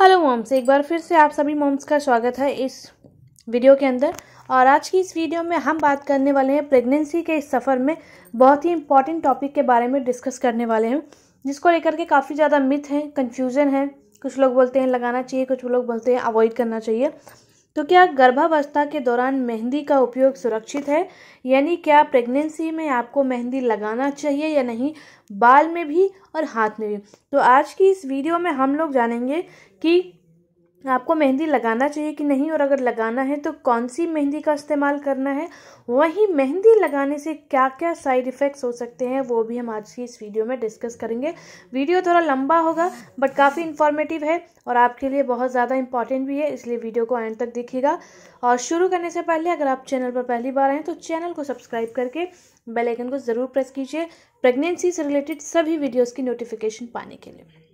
Hello mom's एक बार फिर से आप सभी मोम्स का स्वागत है इस वीडियो के अंदर और आज की इस वीडियो में हम बात करने वाले हैं प्रेगनेंसी के इस सफ़र में बहुत ही इंपॉर्टेंट टॉपिक के बारे में डिस्कस करने वाले हैं जिसको लेकर के काफ़ी ज़्यादा मिथ हैं कन्फ्यूज़न है कुछ लोग बोलते हैं लगाना चाहिए कुछ लोग बोलते हैं अवॉइड करना चाहिए तो क्या गर्भावस्था के दौरान मेहंदी का उपयोग सुरक्षित है यानी क्या प्रेगनेंसी में आपको मेहंदी लगाना चाहिए या नहीं बाल में भी और हाथ में भी तो आज की इस वीडियो में हम लोग जानेंगे कि आपको मेहंदी लगाना चाहिए कि नहीं और अगर लगाना है तो कौन सी मेहंदी का इस्तेमाल करना है वहीं मेहंदी लगाने से क्या क्या साइड इफ़ेक्ट्स हो सकते हैं वो भी हम आज की इस वीडियो में डिस्कस करेंगे वीडियो थोड़ा लंबा होगा बट काफ़ी इन्फॉर्मेटिव है और आपके लिए बहुत ज़्यादा इंपॉर्टेंट भी है इसलिए वीडियो को एंड तक देखिएगा और शुरू करने से पहले अगर आप चैनल पर पहली बार आएँ तो चैनल को सब्सक्राइब करके बेल को ज़रूर प्रेस कीजिए प्रेगनेंसी से रिलेटेड सभी वीडियोज़ की नोटिफिकेशन पाने के लिए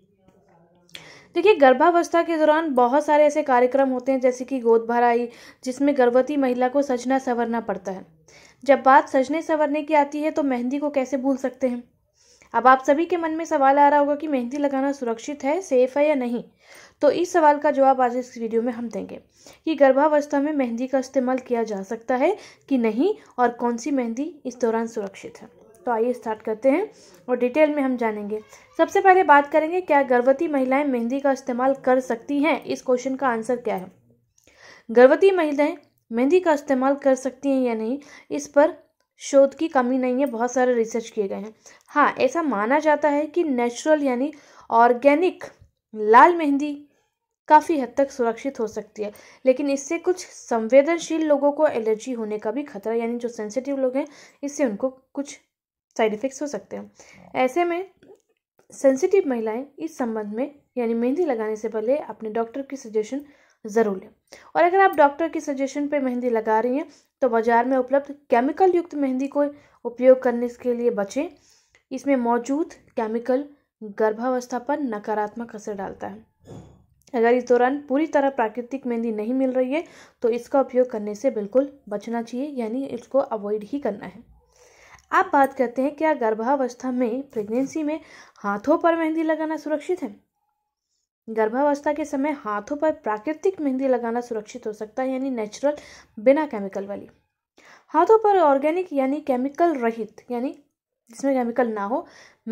देखिए गर्भावस्था के दौरान बहुत सारे ऐसे कार्यक्रम होते हैं जैसे कि गोद भराई जिसमें गर्भवती महिला को सजना संवरना पड़ता है जब बात सजने संवरने की आती है तो मेहंदी को कैसे भूल सकते हैं अब आप सभी के मन में सवाल आ रहा होगा कि मेहंदी लगाना सुरक्षित है सेफ है या नहीं तो इस सवाल का जवाब आज इस वीडियो में हम देंगे कि गर्भावस्था में मेहंदी का इस्तेमाल किया जा सकता है कि नहीं और कौन सी मेहंदी इस दौरान सुरक्षित है तो आइए स्टार्ट करते हैं और डिटेल में हम जानेंगे सबसे पहले बात करेंगे क्या गर्भवती महिलाएं मेहंदी का इस्तेमाल कर सकती हैं इस क्वेश्चन का आंसर क्या है गर्भवती महिलाएं मेहंदी का इस्तेमाल कर सकती हैं या नहीं इस पर शोध की कमी नहीं है बहुत सारे रिसर्च किए गए हैं हाँ ऐसा माना जाता है कि नेचुरल यानी ऑर्गेनिक लाल मेहंदी काफ़ी हद तक सुरक्षित हो सकती है लेकिन इससे कुछ संवेदनशील लोगों को एलर्जी होने का भी खतरा यानी जो सेंसिटिव लोग हैं इससे उनको कुछ साइड इफ़ेक्ट्स हो सकते हैं हाँ। ऐसे में सेंसिटिव महिलाएं इस संबंध में यानी मेहंदी लगाने से पहले अपने डॉक्टर की सजेशन ज़रूर लें और अगर आप डॉक्टर की सजेशन पर मेहंदी लगा रही हैं तो बाज़ार में उपलब्ध केमिकल युक्त मेहंदी को उपयोग करने के लिए बचें इसमें मौजूद केमिकल गर्भावस्था पर नकारात्मक असर डालता है अगर इस दौरान पूरी तरह प्राकृतिक मेहंदी नहीं मिल रही है तो इसका उपयोग करने से बिल्कुल बचना चाहिए यानी इसको अवॉइड ही करना है आप बात करते हैं क्या गर्भावस्था में प्रेगनेंसी में हाथों पर मेहंदी लगाना सुरक्षित है गर्भावस्था के समय हाथों पर प्राकृतिक मेहंदी लगाना सुरक्षित हो सकता है यानी नेचुरल बिना केमिकल वाली हाथों पर ऑर्गेनिक यानी केमिकल रहित यानी जिसमें केमिकल ना हो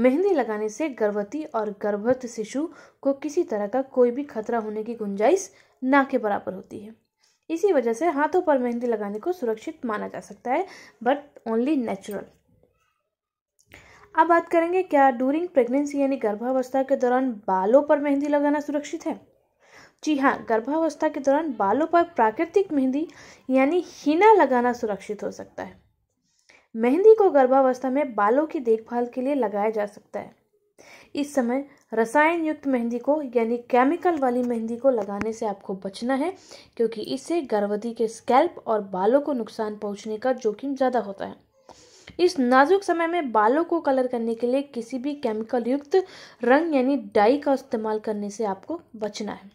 मेहंदी लगाने से गर्भवती और गर्भवत शिशु को किसी तरह का कोई भी खतरा होने की गुंजाइश ना के बराबर होती है इसी वजह से हाथों पर मेहंदी लगाने को सुरक्षित माना जा सकता है बट ओनली नेचुरल अब बात करेंगे क्या डूरिंग प्रेगनेंसी यानी गर्भावस्था के दौरान बालों पर मेहंदी लगाना सुरक्षित है जी हाँ गर्भावस्था के दौरान बालों पर प्राकृतिक मेहंदी यानी हीना लगाना सुरक्षित हो सकता है मेहंदी को गर्भावस्था में बालों की देखभाल के लिए लगाया जा सकता है इस समय रसायन युक्त मेहंदी को यानी केमिकल वाली मेहंदी को लगाने से आपको बचना है क्योंकि इससे गर्भवती के स्कैल्प और बालों को नुकसान पहुंचने का जोखिम ज़्यादा होता है इस नाजुक समय में बालों को कलर करने के लिए किसी भी केमिकल युक्त रंग यानी डाई का इस्तेमाल करने से आपको बचना है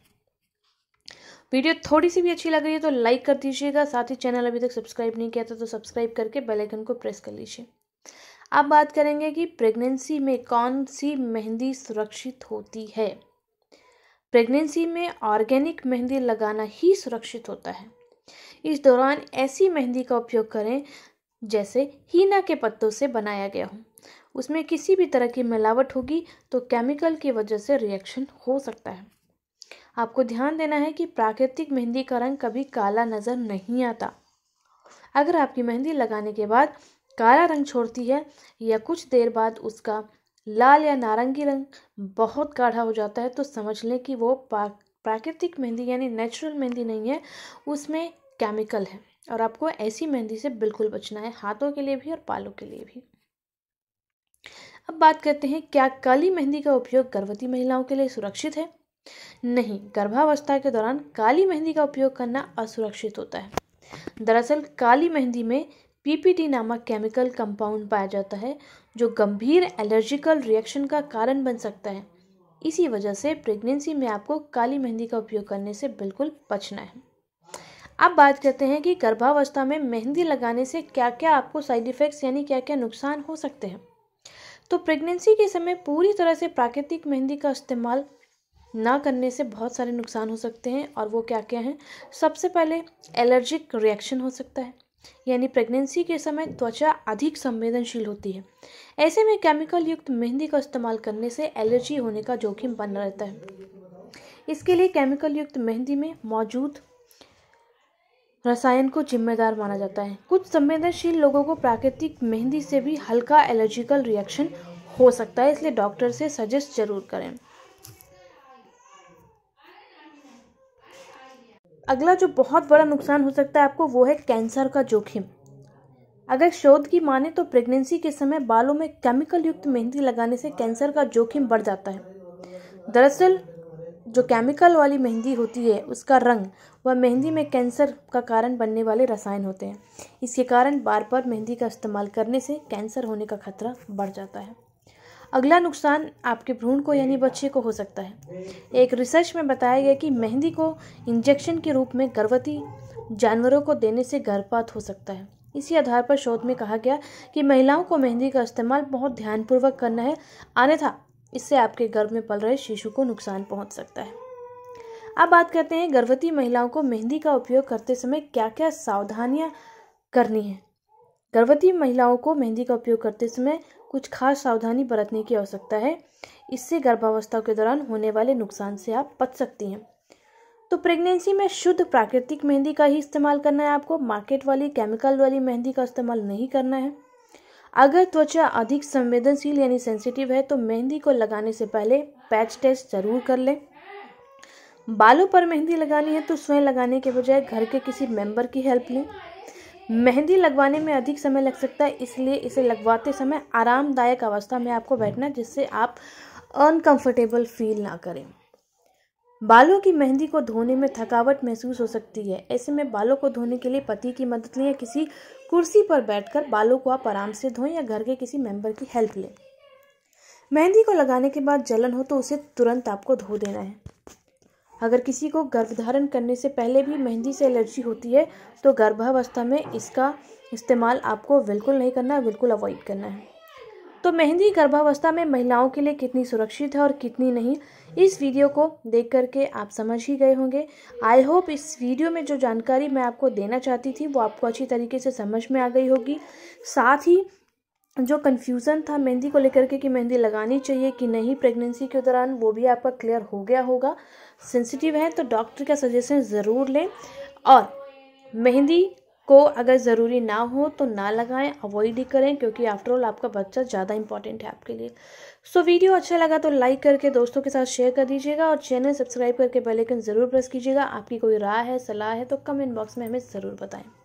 वीडियो थोड़ी सी भी अच्छी लग रही है तो लाइक कर दीजिएगा साथ ही चैनल अभी तक सब्सक्राइब नहीं किया था तो सब्सक्राइब करके बेल आइकन को प्रेस कर लीजिए अब बात करेंगे कि प्रेगनेंसी में कौन सी मेहंदी सुरक्षित होती है प्रेगनेंसी में ऑर्गेनिक मेहंदी लगाना ही सुरक्षित होता है इस दौरान ऐसी मेहंदी का उपयोग करें जैसे हीना के पत्तों से बनाया गया हो उसमें किसी भी तरह की मिलावट होगी तो केमिकल की वजह से रिएक्शन हो सकता है आपको ध्यान देना है कि प्राकृतिक मेहंदी का रंग कभी काला नज़र नहीं आता अगर आपकी मेहंदी लगाने के बाद काला रंग छोड़ती है या कुछ देर बाद उसका लाल या नारंगी रंग बहुत गाढ़ा हो जाता है तो समझ लें कि वो प्राकृतिक मेहंदी यानी नेचुरल मेहंदी नहीं है उसमें केमिकल है और आपको ऐसी मेहंदी से बिल्कुल बचना है हाथों के लिए भी और पालों के लिए भी अब बात करते हैं क्या काली मेहंदी का उपयोग गर्भवती महिलाओं के लिए सुरक्षित है नहीं गर्भावस्था के दौरान काली मेहंदी का उपयोग करना असुरक्षित होता है दरअसल काली मेहंदी में पीपीटी नामक केमिकल कंपाउंड पाया जाता है जो गंभीर एलर्जिकल रिएक्शन का कारण बन सकता है इसी वजह से प्रेगनेंसी में आपको काली मेहंदी का उपयोग करने से बिल्कुल बचना है अब बात करते हैं कि गर्भावस्था में मेहंदी लगाने से क्या क्या आपको साइड इफ़ेक्ट्स यानी क्या क्या नुकसान हो सकते हैं तो प्रेगनेंसी के समय पूरी तरह से प्राकृतिक मेहंदी का इस्तेमाल ना करने से बहुत सारे नुकसान हो सकते हैं और वो क्या क्या हैं सबसे पहले एलर्जिक रिएक्शन हो सकता है यानी प्रेगनेंसी के समय त्वचा अधिक संवेदनशील होती है ऐसे में केमिकल युक्त मेहंदी का इस्तेमाल करने से एलर्जी होने का जोखिम बना रहता है इसके लिए केमिकल युक्त मेहंदी में मौजूद रसायन को जिम्मेदार माना जाता है कुछ संवेदनशील लोगों को प्राकृतिक मेहंदी से भी हल्का एलर्जिकल रिएक्शन हो सकता है इसलिए डॉक्टर से सजेस्ट जरूर करें अगला जो बहुत बड़ा नुकसान हो सकता है आपको वो है कैंसर का जोखिम अगर शोध की माने तो प्रेगनेंसी के समय बालों में केमिकल युक्त मेहंदी लगाने से कैंसर का जोखिम बढ़ जाता है दरअसल जो केमिकल वाली मेहंदी होती है उसका रंग व मेहंदी में कैंसर का कारण बनने वाले रसायन होते हैं इसके कारण बार बार मेहंदी का इस्तेमाल करने से कैंसर होने का खतरा बढ़ जाता है अगला नुकसान आपके भ्रूण को यानी बच्चे को हो सकता है एक रिसर्च में बताया गया कि मेहंदी को इंजेक्शन के रूप में गर्भवती जानवरों को देने से गर्भपात हो सकता है इसी आधार पर शोध में कहा गया कि महिलाओं को मेहंदी का इस्तेमाल बहुत ध्यानपूर्वक करना है अन्यथा इससे आपके गर्भ में पल रहे शिशु को नुकसान पहुंच सकता है अब बात करते हैं गर्भवती महिलाओं को मेहंदी का उपयोग करते समय क्या क्या सावधानियां करनी है गर्भवती महिलाओं को मेहंदी का उपयोग करते समय कुछ खास सावधानी बरतने की आवश्यकता है इससे गर्भावस्था के दौरान होने वाले नुकसान से आप बच सकती हैं तो प्रेगनेंसी में शुद्ध प्राकृतिक मेहंदी का ही इस्तेमाल करना है आपको मार्केट वाली केमिकल वाली मेहंदी का इस्तेमाल नहीं करना है अगर त्वचा अधिक संवेदनशील यानी सेंसिटिव है तो मेहंदी को लगाने से पहले पैच टेस्ट जरूर कर लें बालों पर मेहंदी लगानी है तो स्वयं लगाने के बजाय घर के किसी मेंबर की हेल्प लें मेहंदी लगवाने में अधिक समय लग सकता है इसलिए इसे लगवाते समय आरामदायक अवस्था में आपको बैठना जिससे आप अनकंफर्टेबल फील ना करें बालों की मेहंदी को धोने में थकावट महसूस हो सकती है ऐसे में बालों को धोने के लिए पति की मदद लें या किसी कुर्सी पर बैठकर बालों को आप आराम से धोएं या घर के किसी मेंबर की हेल्प लें मेहंदी को लगाने के बाद जलन हो तो उसे तुरंत आपको धो देना है अगर किसी को गर्भधारण करने से पहले भी मेहंदी से एलर्जी होती है तो गर्भावस्था में इसका इस्तेमाल आपको बिल्कुल नहीं करना है बिल्कुल अवॉइड करना है तो मेहंदी गर्भावस्था में महिलाओं के लिए कितनी सुरक्षित है और कितनी नहीं इस वीडियो को देख करके आप समझ ही गए होंगे आई होप इस वीडियो में जो जानकारी मैं आपको देना चाहती थी वो आपको अच्छी तरीके से समझ में आ गई होगी साथ ही जो कन्फ्यूज़न था मेहंदी को लेकर के कि मेहंदी लगानी चाहिए कि नहीं प्रेगनेंसी के दौरान वो भी आपका क्लियर हो गया होगा सेंसिटिव है तो डॉक्टर का सजेशन ज़रूर लें और मेहंदी को अगर ज़रूरी ना हो तो ना लगाएं अवॉइड ही करें क्योंकि आफ्टर ऑल आपका बच्चा ज़्यादा इंपॉर्टेंट है आपके लिए सो so, वीडियो अच्छा लगा तो लाइक करके दोस्तों के साथ शेयर कर दीजिएगा और चैनल सब्सक्राइब करके बेल आइकन ज़रूर प्रेस कीजिएगा आपकी कोई राय है सलाह है तो कमेंट बॉक्स में हमें ज़रूर बताएं